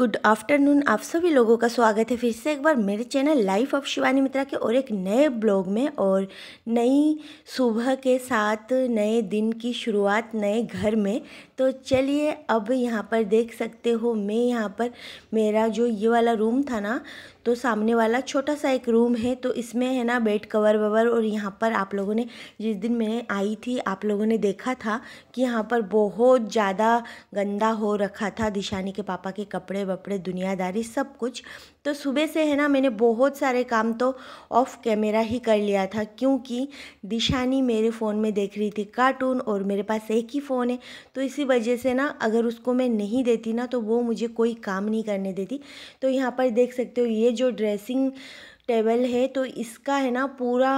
good afternoon आप सभी लोगों का स्वागत है फिर से एक बार मेरे channel life of Shivani Mitra के और एक नए ब्लॉग में और नई सुबह के साथ नए दिन की शुरुआत नए घर में तो चलिए अब यहाँ पर देख सकते हो मैं यहाँ पर मेरा जो ये वाला रूम था ना तो सामने वाला छोटा सा एक रूम है तो इसमें है ना बेड कवर ववर और यहाँ पर आप लोगों ने जिस दिन मैं आई थी आप लोगों ने देखा था कि यहाँ पर बहुत ज़्यादा गंदा हो रखा था दिशानी के पापा के कपड़े वपड़े दुनियादारी सब कुछ तो सुबह से है ना मैंने बहुत सारे काम तो ऑफ कैमरा ही कर लिया था क्योंकि दिशानी मेरे फ़ोन में देख रही थी कार्टून और मेरे पास एक ही फ़ोन है तो इसी वजह से ना अगर उसको मैं नहीं देती ना तो वो मुझे कोई काम नहीं करने देती तो यहाँ पर देख सकते हो ये जो ड्रेसिंग टेबल है तो इसका है ना पूरा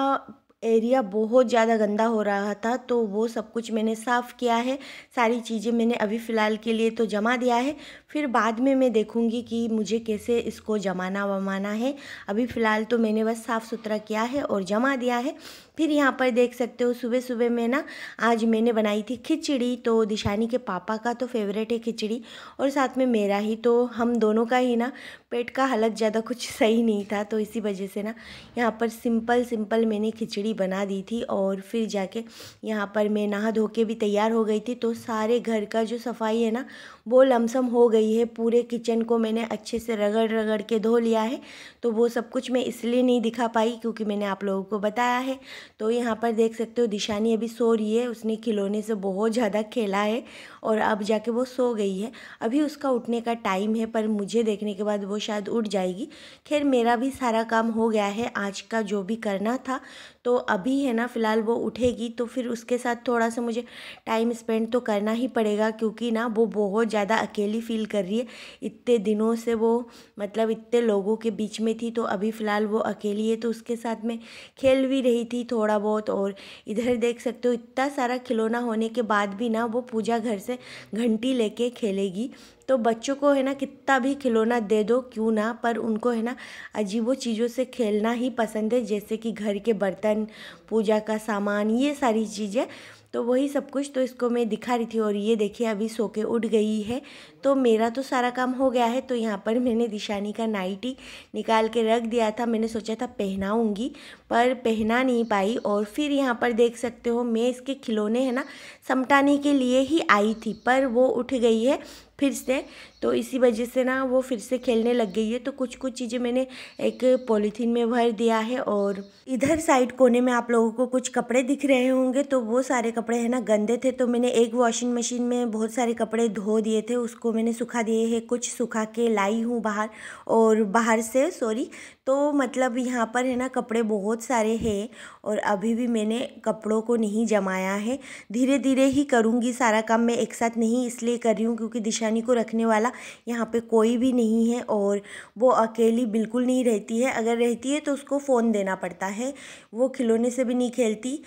एरिया बहुत ज़्यादा गंदा हो रहा था तो वो सब कुछ मैंने साफ़ किया है सारी चीज़ें मैंने अभी फ़िलहाल के लिए तो जमा दिया है फिर बाद में मैं देखूँगी कि मुझे कैसे इसको जमाना वमाना है अभी फ़िलहाल तो मैंने बस साफ़ सुथरा किया है और जमा दिया है फिर यहाँ पर देख सकते हो सुबह सुबह में ना आज मैंने बनाई थी खिचड़ी तो दिशानी के पापा का तो फेवरेट है खिचड़ी और साथ में मेरा ही तो हम दोनों का ही ना पेट का हालत ज़्यादा कुछ सही नहीं था तो इसी वजह से ना यहाँ पर सिंपल सिंपल मैंने खिचड़ी बना दी थी और फिर जाके यहाँ पर मैं नहा धो के भी तैयार हो गई थी तो सारे घर का जो सफाई है ना वो लमसम हो गई है पूरे किचन को मैंने अच्छे से रगड़ रगड़ के धो लिया है तो वो सब कुछ मैं इसलिए नहीं दिखा पाई क्योंकि मैंने आप लोगों को बताया है तो यहाँ पर देख सकते हो दिशानी अभी सो रही है उसने खिलौने से बहुत ज़्यादा खेला है और अब जाके वो सो गई है अभी उसका उठने का टाइम है पर मुझे देखने के बाद वो शायद उठ जाएगी खैर मेरा भी सारा काम हो गया है आज का जो भी करना था तो अभी है ना फ़िलहाल वो उठेगी तो फिर उसके साथ थोड़ा सा मुझे टाइम स्पेंड तो करना ही पड़ेगा क्योंकि ना वो बहुत ज़्यादा अकेली फील कर रही है इतने दिनों से वो मतलब इतने लोगों के बीच में थी तो अभी फ़िलहाल वो अकेली है तो उसके साथ में खेल भी रही थी थोड़ा बहुत और इधर देख सकते हो इतना सारा खिलौना होने के बाद भी ना वो पूजा घर से घंटी लेके खेलेगी तो बच्चों को है ना कितना भी खिलौना दे दो क्यों ना पर उनको है ना अजीबों चीज़ों से खेलना ही पसंद है जैसे कि घर के बर्तन पूजा का सामान ये सारी चीज़ें तो वही सब कुछ तो इसको मैं दिखा रही थी और ये देखिए अभी सो के उठ गई है तो मेरा तो सारा काम हो गया है तो यहाँ पर मैंने दिशानी का नाइटी निकाल के रख दिया था मैंने सोचा था पहनाऊँगी पर पहना नहीं पाई और फिर यहाँ पर देख सकते हो मैं इसके खिलौने है ना समटाने के लिए ही आई थी पर वो उठ गई है फिर से तो इसी वजह से ना वो फिर से खेलने लग गई है तो कुछ कुछ चीज़ें मैंने एक पॉलीथीन में भर दिया है और इधर साइड कोने में आप लोगों को कुछ कपड़े दिख रहे होंगे तो वो सारे कपड़े हैं ना गंदे थे तो मैंने एक वॉशिंग मशीन में बहुत सारे कपड़े धो दिए थे उसको मैंने सुखा दिए है कुछ सुखा के लाई हूँ बाहर और बाहर से सॉरी तो मतलब यहाँ पर है ना कपड़े बहुत सारे हैं और अभी भी मैंने कपड़ों को नहीं जमाया है धीरे धीरे ही करूँगी सारा काम मैं एक साथ नहीं इसलिए कर रही हूँ क्योंकि दिशा परेशानी को रखने वाला यहाँ पे कोई भी नहीं है और वो अकेली बिल्कुल नहीं रहती है अगर रहती है तो उसको फ़ोन देना पड़ता है वो खिलौने से भी नहीं खेलती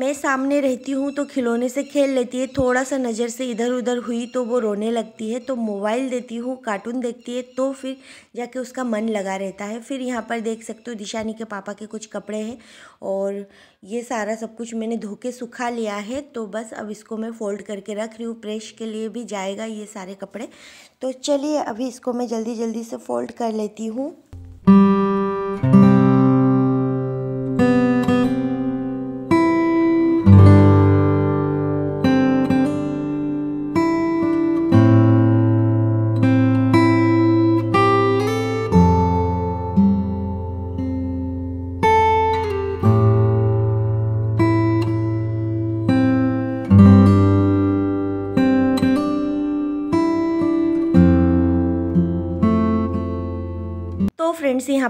मैं सामने रहती हूँ तो खिलौने से खेल लेती है थोड़ा सा नज़र से इधर उधर हुई तो वो रोने लगती है तो मोबाइल देती हूँ कार्टून देखती है तो फिर जाके उसका मन लगा रहता है फिर यहाँ पर देख सकते हो दिशानी के पापा के कुछ कपड़े हैं और ये सारा सब कुछ मैंने धो के सुखा लिया है तो बस अब इसको मैं फ़ोल्ड करके रख रही हूँ प्रेस के लिए भी जाएगा ये सारे कपड़े तो चलिए अभी इसको मैं जल्दी जल्दी से फ़ोल्ड कर लेती हूँ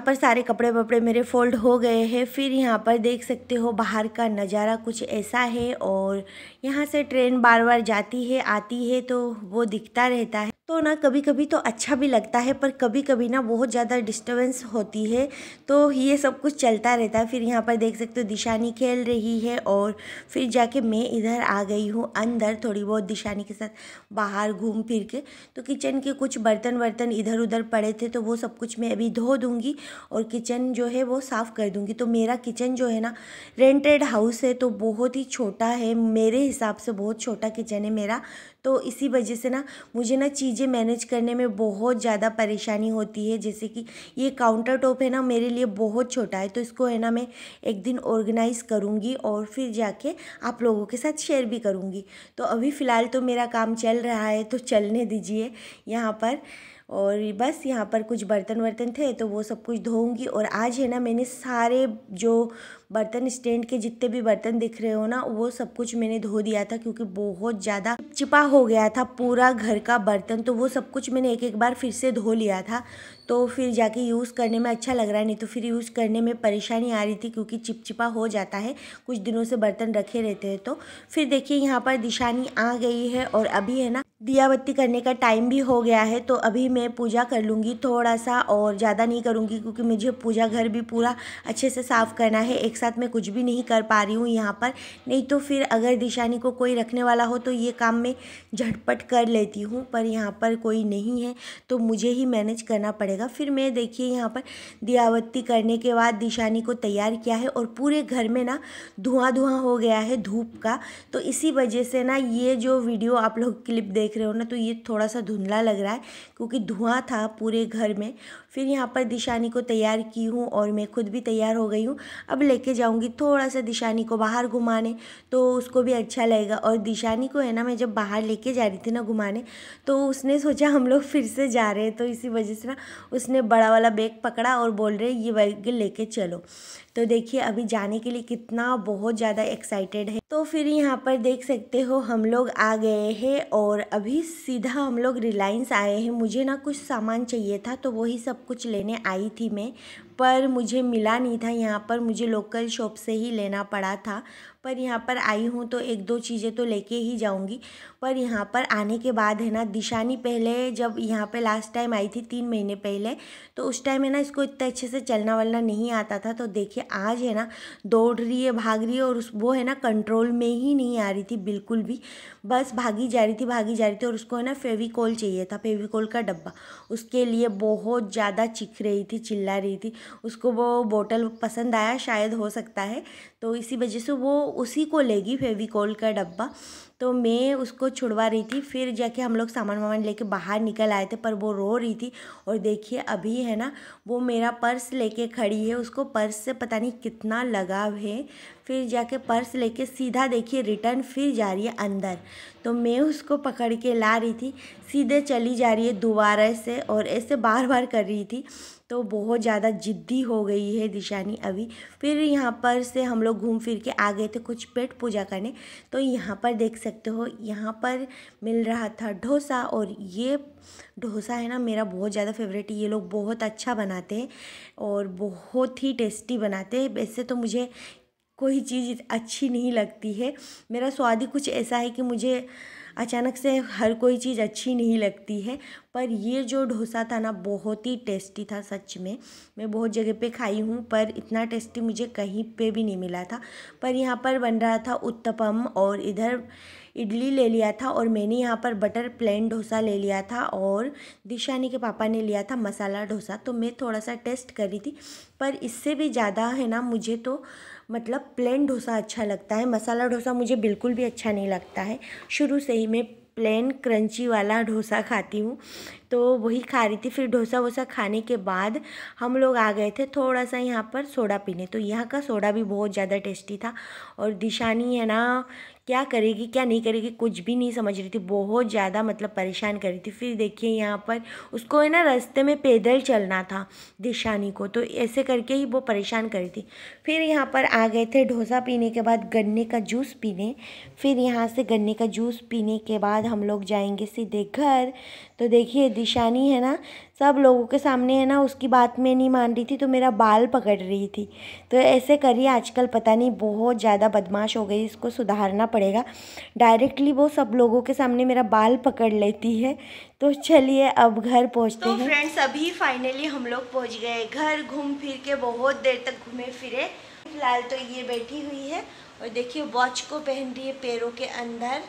पर सारे कपड़े वपड़े मेरे फोल्ड हो गए हैं फिर यहाँ पर देख सकते हो बाहर का नज़ारा कुछ ऐसा है और यहाँ से ट्रेन बार बार जाती है आती है तो वो दिखता रहता है तो ना कभी कभी तो अच्छा भी लगता है पर कभी कभी ना बहुत ज़्यादा डिस्टर्बेंस होती है तो ये सब कुछ चलता रहता है फिर यहाँ पर देख सकते हो दिशानी खेल रही है और फिर जाके मैं इधर आ गई हूँ अंदर थोड़ी बहुत दिशानी के साथ बाहर घूम फिर के तो किचन के कुछ बर्तन वर्तन इधर उधर पड़े थे तो वो सब कुछ मैं अभी धो दूँगी और किचन जो है वो साफ़ कर दूँगी तो मेरा किचन जो है ना रेंटेड हाउस है तो बहुत ही छोटा है मेरे हिसाब से बहुत छोटा किचन है मेरा तो इसी वजह से ना मुझे ना चीज़ें मैनेज करने में बहुत ज़्यादा परेशानी होती है जैसे कि ये काउंटर टॉप है ना मेरे लिए बहुत छोटा है तो इसको है ना मैं एक दिन ऑर्गेनाइज़ करूँगी और फिर जाके आप लोगों के साथ शेयर भी करूँगी तो अभी फ़िलहाल तो मेरा काम चल रहा है तो चलने दीजिए यहाँ पर और बस यहाँ पर कुछ बर्तन वर्तन थे तो वो सब कुछ धोऊंगी और आज है ना मैंने सारे जो बर्तन स्टैंड के जितने भी बर्तन दिख रहे हो ना वो सब कुछ मैंने धो दिया था क्योंकि बहुत ज़्यादा चिपा हो गया था पूरा घर का बर्तन तो वो सब कुछ मैंने एक एक बार फिर से धो लिया था तो फिर जाके यूज़ करने में अच्छा लग रहा है नहीं तो फिर यूज़ करने में परेशानी आ रही थी क्योंकि चिपचिपा हो जाता है कुछ दिनों से बर्तन रखे रहते हैं तो फिर देखिए यहाँ पर दिशानी आ गई है और अभी है ना दिया बत्ती करने का टाइम भी हो गया है तो अभी मैं पूजा कर लूँगी थोड़ा सा और ज़्यादा नहीं करूँगी क्योंकि मुझे पूजा घर भी पूरा अच्छे से साफ़ करना है एक साथ मैं कुछ भी नहीं कर पा रही हूँ यहाँ पर नहीं तो फिर अगर दिशानी को कोई रखने वाला हो तो ये काम मैं झटपट कर लेती हूँ पर यहाँ पर कोई नहीं है तो मुझे ही मैनेज करना पड़ेगा फिर मैं देखिए यहाँ पर दियावत्ती करने के बाद दिशानी को तैयार किया है और पूरे घर में ना धुआँ धुआँ हो गया है धूप का तो इसी वजह से ना ये जो वीडियो आप लोग क्लिप देख देख रहे हो ना तो ये थोड़ा सा धुंधला लग रहा है क्योंकि धुआं था पूरे घर में फिर यहाँ पर दिशानी को तैयार की हूँ और मैं खुद भी तैयार हो गई हूँ अब लेके जाऊँगी थोड़ा सा दिशानी को बाहर घुमाने तो उसको भी अच्छा लगेगा और दिशानी को है ना मैं जब बाहर लेके जा रही थी ना घुमाने तो उसने सोचा हम लोग फिर से जा रहे हैं तो इसी वजह से ना उसने बड़ा वाला बैग पकड़ा और बोल रहे ये बैग लेके चलो तो देखिए अभी जाने के लिए कितना बहुत ज़्यादा एक्साइटेड है तो फिर यहाँ पर देख सकते हो हम लोग आ गए हैं और अभी सीधा हम लोग रिलायंस आए हैं मुझे ना कुछ सामान चाहिए था तो वही सब कुछ लेने आई थी मैं पर मुझे मिला नहीं था यहाँ पर मुझे लोकल शॉप से ही लेना पड़ा था पर यहाँ पर आई हूँ तो एक दो चीज़ें तो लेके ही जाऊँगी पर यहाँ पर आने के बाद है ना दिशानी पहले जब यहाँ पे लास्ट टाइम आई थी तीन महीने पहले तो उस टाइम है ना इसको इतना अच्छे से चलना वलना नहीं आता था तो देखिए आज है ना दौड़ रही है भाग रही है और उस वो है ना कंट्रोल में ही नहीं आ रही थी बिल्कुल भी बस भागी जा रही थी भागी जा रही थी और उसको है ना फेविकोल चाहिए था फेविकोल का डब्बा उसके लिए बहुत ज़्यादा चिख रही थी चिल्ला रही थी उसको वो बोटल पसंद आया शायद हो सकता है तो इसी वजह से वो उसी को लेगी फेविकोल का डब्बा तो मैं उसको छुड़वा रही थी फिर जाके हम लोग सामान वामान लेके बाहर निकल आए थे पर वो रो रही थी और देखिए अभी है ना वो मेरा पर्स लेके खड़ी है उसको पर्स से पता नहीं कितना लगाव है फिर जाके पर्स लेके सीधा देखिए रिटर्न फिर जा रही है अंदर तो मैं उसको पकड़ के ला रही थी सीधे चली जा रही है दोबारा से और ऐसे बार बार कर रही थी तो बहुत ज़्यादा ज़िद्दी हो गई है दिशानी अभी फिर यहाँ पर से हम लोग घूम फिर के आ गए थे कुछ पेट पूजा करने तो यहाँ पर देख सकते हो यहाँ पर मिल रहा था डोसा और ये डोसा है ना मेरा बहुत ज़्यादा फेवरेट ये लोग बहुत अच्छा बनाते हैं और बहुत ही टेस्टी बनाते हैं वैसे तो मुझे कोई चीज़ अच्छी नहीं लगती है मेरा स्वाद ही कुछ ऐसा है कि मुझे अचानक से हर कोई चीज़ अच्छी नहीं लगती है पर ये जो डोसा था ना बहुत ही टेस्टी था सच में मैं बहुत जगह पे खाई हूँ पर इतना टेस्टी मुझे कहीं पे भी नहीं मिला था पर यहाँ पर बन रहा था उत्तपम और इधर इडली ले लिया था और मैंने यहाँ पर बटर प्लेन डोसा ले लिया था और दिशानी के पापा ने लिया था मसाला डोसा तो मैं थोड़ा सा टेस्ट कर रही थी पर इससे भी ज़्यादा है ना मुझे तो मतलब प्लेन डोसा अच्छा लगता है मसाला डोसा मुझे बिल्कुल भी अच्छा नहीं लगता है शुरू से ही मैं प्लेन क्रंची वाला डोसा खाती हूँ तो वही खा रही थी फिर डोसा वोसा खाने के बाद हम लोग आ गए थे थोड़ा सा यहाँ पर सोडा पीने तो यहाँ का सोडा भी बहुत ज़्यादा टेस्टी था और दिशानी है ना क्या करेगी क्या नहीं करेगी कुछ भी नहीं समझ रही थी बहुत ज़्यादा मतलब परेशान कर रही थी फिर देखिए यहाँ पर उसको है ना रास्ते में पैदल चलना था दिशानी को तो ऐसे करके ही वो परेशान कर रही थी फिर यहाँ पर आ गए थे डोसा पीने के बाद गन्ने का जूस पीने फिर यहाँ से गन्ने का जूस पीने के बाद हम लोग जाएंगे सीधे घर तो देखिए दिशानी है ना सब लोगों के सामने है ना उसकी बात मैं नहीं मान रही थी तो मेरा बाल पकड़ रही थी तो ऐसे करिए आजकल पता नहीं बहुत ज़्यादा बदमाश हो गई इसको सुधारना पड़ेगा डायरेक्टली वो सब लोगों के सामने मेरा बाल पकड़ लेती है तो चलिए अब घर पहुँचते तो हैं फ्रेंड्स अभी फाइनली हम लोग पहुँच गए घर घूम फिर के बहुत देर तक घूमे फिरे फिलहाल तो ये बैठी हुई है और देखिए वॉच को पहन रही है पैरों के अंदर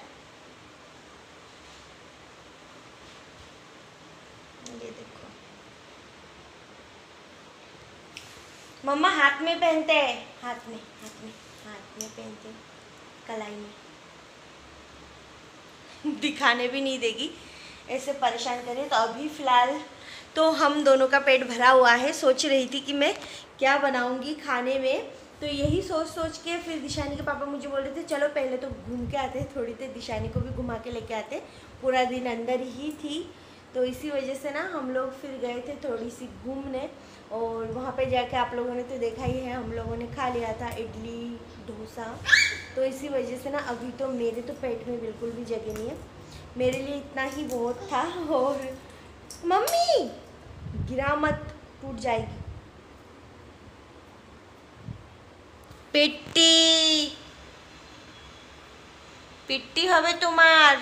मम्मा हाथ में पहनते हैं हाथ में हाथ में हाथ में पहनते कलाई में दिखाने भी नहीं देगी ऐसे परेशान करें तो अभी फ़िलहाल तो हम दोनों का पेट भरा हुआ है सोच रही थी कि मैं क्या बनाऊंगी खाने में तो यही सोच सोच के फिर दिशानी के पापा मुझे बोल रहे थे चलो पहले तो घूम के आते थोड़ी देर दिशानी को भी घुमा के लेके आते पूरा दिन अंदर ही थी तो इसी वजह से ना हम लोग फिर गए थे थोड़ी सी घूमने और वहाँ पे जाके आप लोगों ने तो देखा ही है हम लोगों ने खा लिया था इडली डोसा तो इसी वजह से ना अभी तो मेरे तो पेट में बिल्कुल भी जगह नहीं है मेरे लिए इतना ही बहुत था और मम्मी गिरा मत टूट जाएगी पिट्टी पिट्टी हवे तुम्हार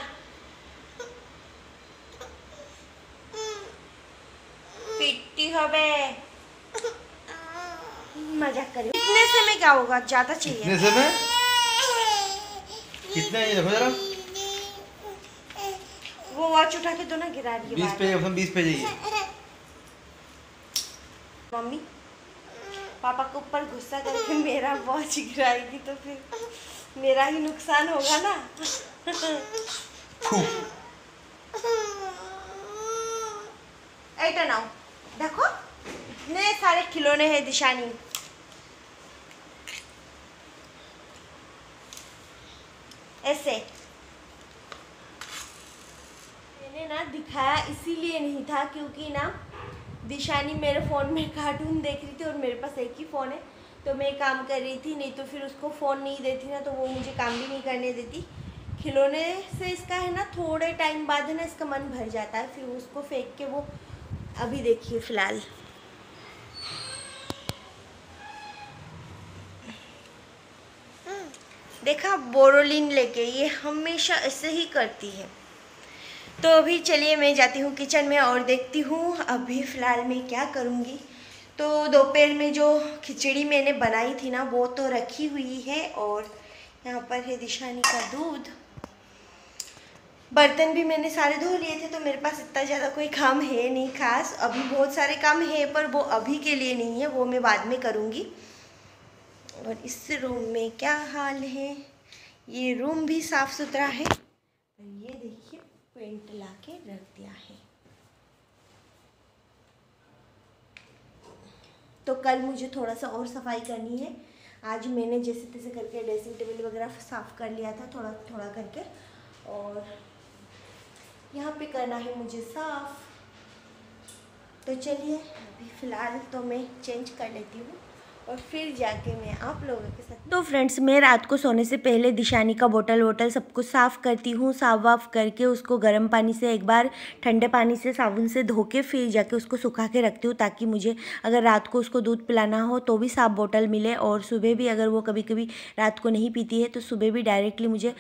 पिट्टी हवे मजाक करिए कितने से में क्या होगा ज़्यादा चाहिए कितने से में कितने ये देखो जरा वो वॉच उठा के दो ना गिरा दिए बीस पे हम बीस पे जाइए मम्मी पापा के ऊपर गुस्सा करके मेरा वॉच गिराएगी तो फिर मेरा ही नुकसान होगा ना ऐटा नाउ देखो कितने सारे खिलौने हैं दिशानी ऐसे मैंने ना दिखाया इसीलिए नहीं था क्योंकि ना दिशानी मेरे फ़ोन में कार्टून देख रही थी और मेरे पास एक ही फ़ोन है तो मैं काम कर रही थी नहीं तो फिर उसको फ़ोन नहीं देती ना तो वो मुझे काम भी नहीं करने देती खिलौने से इसका है ना थोड़े टाइम बाद है ना इसका मन भर जाता है फिर उसको फेंक के वो अभी देखिए फ़िलहाल देखा बोरोलिन लेके ये हमेशा ऐसे ही करती है तो अभी चलिए मैं जाती हूँ किचन में और देखती हूँ अभी फ़िलहाल मैं क्या करूँगी तो दोपहर में जो खिचड़ी मैंने बनाई थी ना वो तो रखी हुई है और यहाँ पर है दिशानी का दूध बर्तन भी मैंने सारे धो लिए थे तो मेरे पास इतना ज़्यादा कोई काम है नहीं खास अभी बहुत सारे काम है पर वो अभी के लिए नहीं है वो मैं बाद में करूँगी और इस रूम में क्या हाल है ये रूम भी साफ़ सुथरा है और तो ये देखिए पेंट ला के रख दिया है तो कल मुझे थोड़ा सा और सफाई करनी है आज मैंने जैसे तैसे करके ड्रेसिंग टेबल वगैरह साफ़ कर लिया था थोड़ा थोड़ा करके और यहाँ पे करना है मुझे साफ़ तो चलिए अभी फ़िलहाल तो मैं चेंज कर लेती हूँ और फिर जाके मैं आप लोगों के साथ तो फ्रेंड्स मैं रात को सोने से पहले दिशानी का बोतल वोटल सब कुछ साफ़ करती हूँ साफ वाफ करके उसको गर्म पानी से एक बार ठंडे पानी से साबुन से धो के फिर जाके उसको सुखा के रखती हूँ ताकि मुझे अगर रात को उसको दूध पिलाना हो तो भी साफ बोतल मिले और सुबह भी अगर वो कभी कभी रात को नहीं पीती है तो सुबह भी डायरेक्टली मुझे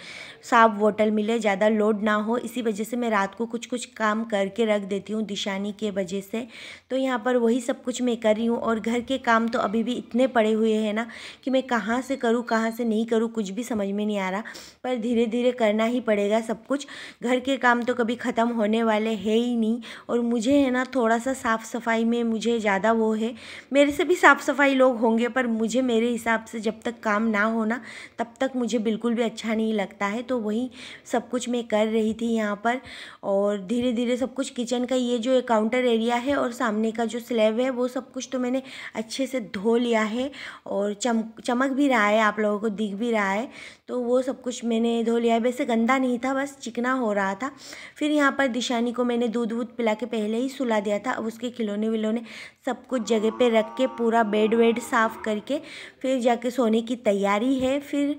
साफ बोतल मिले ज़्यादा लोड ना हो इसी वजह से मैं रात को कुछ कुछ काम करके रख देती हूँ दिशानी के वजह से तो यहाँ पर वही सब कुछ मैं कर रही हूँ और घर के काम तो अभी भी इतने पड़े हुए हैं ना कि मैं कहाँ से करूँ कहाँ से नहीं करूँ कुछ भी समझ में नहीं आ रहा पर धीरे धीरे करना ही पड़ेगा सब कुछ घर के काम तो कभी ख़त्म होने वाले है ही नहीं और मुझे है ना थोड़ा सा साफ़ सफाई में मुझे ज़्यादा वो है मेरे से भी साफ़ सफाई लोग होंगे पर मुझे मेरे हिसाब से जब तक काम ना होना तब तक मुझे बिल्कुल भी अच्छा नहीं लगता है तो वही सब कुछ मैं कर रही थी यहाँ पर और धीरे धीरे सब कुछ किचन का ये जो काउंटर एरिया है और सामने का जो स्लेब है वो सब कुछ तो मैंने अच्छे से धो लिया है और चम चमक भी रहा है आप लोगों को दिख भी रहा है तो वो सब कुछ मैंने धो लिया है वैसे गंदा नहीं था बस चिकना हो रहा था फिर यहाँ पर दिशानी को मैंने दूध वूध पिला के पहले ही सुला दिया था अब उसके खिलौने विलौने सब कुछ जगह पर रख के पूरा बेड वेड साफ़ करके फिर जाके सोने की तैयारी है फिर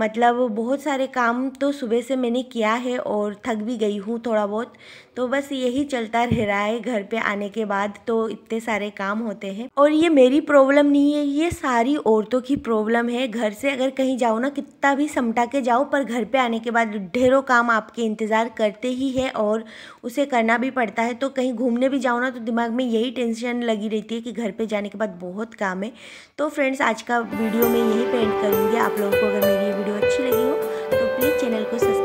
मतलब बहुत सारे काम तो सुबह से मैंने किया है और थक भी गई हूँ थोड़ा बहुत तो बस यही चलता रह रहा है घर पे आने के बाद तो इतने सारे काम होते हैं और ये मेरी प्रॉब्लम नहीं है ये सारी औरतों की प्रॉब्लम है घर से अगर कहीं जाओ ना कितना भी समटा के जाओ पर घर पे आने के बाद ढेरों काम आपके इंतज़ार करते ही है और उसे करना भी पड़ता है तो कहीं घूमने भी जाओ ना तो दिमाग में यही टेंशन लगी रहती है कि घर पर जाने के बाद बहुत काम है तो फ्रेंड्स आज का वीडियो मैं यही पेंट करूँगी आप लोगों को अगर मेरी वीडियो अच्छी लगी हो तो प्लीज़ चैनल को सब्सक्राइब